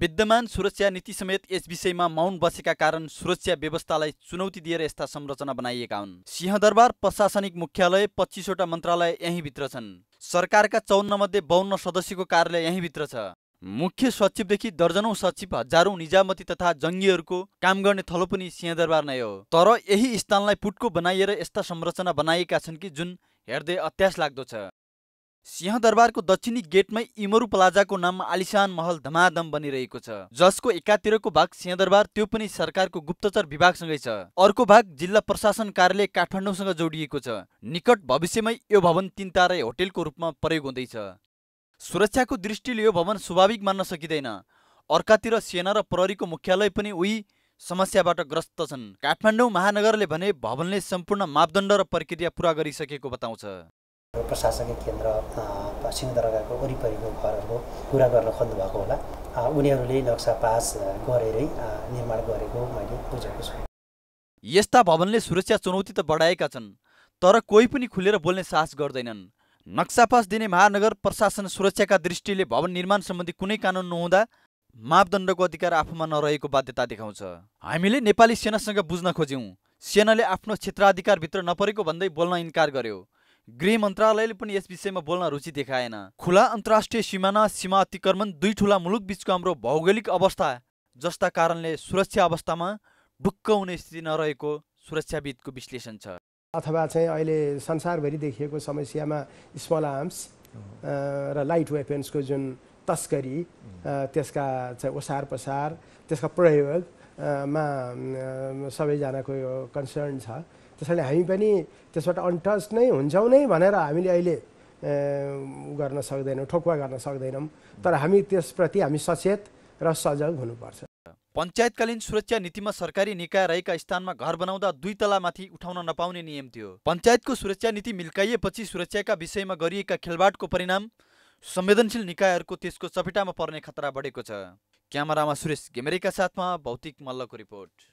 विद्यमान सुरक्षा नीति समेत यस विषयमा मौन बसेका कारण सुरक्षा व्यवस्थालाई चुनौती दिएर यस्ता संरचना बनाइएका हुन् सिंहदरबार प्रशासनिक मुख्यालय पच्चिसवटा मन्त्रालय यहीँभित्र छन् सरकारका चौन्न मध्ये बाहन्न सदस्यको कार्यालय यहीँभित्र छ मुख्य सचिवदेखि दर्जनौं सचिव हजारौं निजामती तथा जङ्गीहरूको काम गर्ने थलो पनि सिंहदरबार नै हो तर यही स्थानलाई पुटको बनाइएर यस्ता संरचना बनाइएका छन् कि जुन हेर्दै अत्यास लाग्दो छ सिंहदरबारको दक्षिणी गेटमै इमरू प्लाजाको नाममा आलिसान महल धमाधम बनिरहेको छ जसको एकातिरको भाग सिंहदरबार त्यो पनि सरकारको गुप्तचर विभागसँगै छ अर्को भाग जिल्ला प्रशासन कार्यालय काठमाडौँसँग जोडिएको छ निकट भविष्यमै यो भवन तिन तारै होटेलको रूपमा प्रयोग हुँदैछ सुरक्षाको दृष्टिले यो भवन स्वाभाविक मान्न सकिँदैन अर्कातिर सेना र प्रहरीको मुख्यालय पनि उही समस्याबाट ग्रस्त छन् काठमाडौँ महानगरले भने भवनले सम्पूर्ण मापदण्ड र प्रक्रिया पुरा गरिसकेको बताउँछ प्रशासकीय केन्द्र सिंहदरगाको वरिपरिको घरहरूको कुरा गर्न खोज्नुभएको होला उनीहरूले नक्सा पास गरेरै निर्माण गरेको मैले बुझेको छु यस्ता भवनले सुरक्षा चुनौती त बढाएका छन् तर कोही पनि खुलेर बोल्ने साहस गर्दैनन् नक्सा पास दिने महानगर प्रशासन सुरक्षाका दृष्टिले भवन निर्माण सम्बन्धी कुनै कानुन नहुँदा मापदण्डको अधिकार आफूमा नरहेको बाध्यता देखाउँछ हामीले नेपाली सेनासँग बुझ्न खोज्यौँ सेनाले आफ्नो क्षेत्राधिकारभित्र नपरेको भन्दै बोल्न इन्कार गर्यो गृह मन्त्रालयले पनि यस विषयमा बोल्न रुचि देखाएन खुला अन्तर्राष्ट्रिय सीमाना सीमा अतिक्रमण दुई ठुला मुलुक बिचको हाम्रो भौगोलिक अवस्था जस्ता कारणले सुरक्षा अवस्थामा ढुक्क हुने स्थिति नरहेको सुरक्षाविदको विश्लेषण छ अथवा चाहिँ अहिले संसारभरि देखिएको समस्यामा स्मल आर्म्स र लाइट वेपन्सको जुन तस्करी त्यसका चाहिँ ओसार पसार त्यसका प्रयोग मा सबैजनाको यो कन्सर्न छ त्यसैले हामी पनि त्यसबाट अनटच नै हुन्छौँ नै भनेर हामीले अहिले गर्न सक्दैनौँ ठोकुवा गर्न सक्दैनौँ तर हामी त्यसप्रति हामी सचेत र सजग हुनुपर्छ पञ्चायतकालीन सुरक्षा नीतिमा सरकारी निकाय रहेका स्थानमा घर बनाउँदा दुई तलामाथि उठाउन नपाउने नियम थियो पञ्चायतको सुरक्षा नीति मिल्काइएपछि सुरक्षाका विषयमा गरिएका खेलवाडको परिणाम संवेदनशील निकायहरूको त्यसको चपेटामा पर्ने खतरा बढेको छ क्यामेरामा सुरेश घिमिरेका साथमा भौतिक मल्लको रिपोर्ट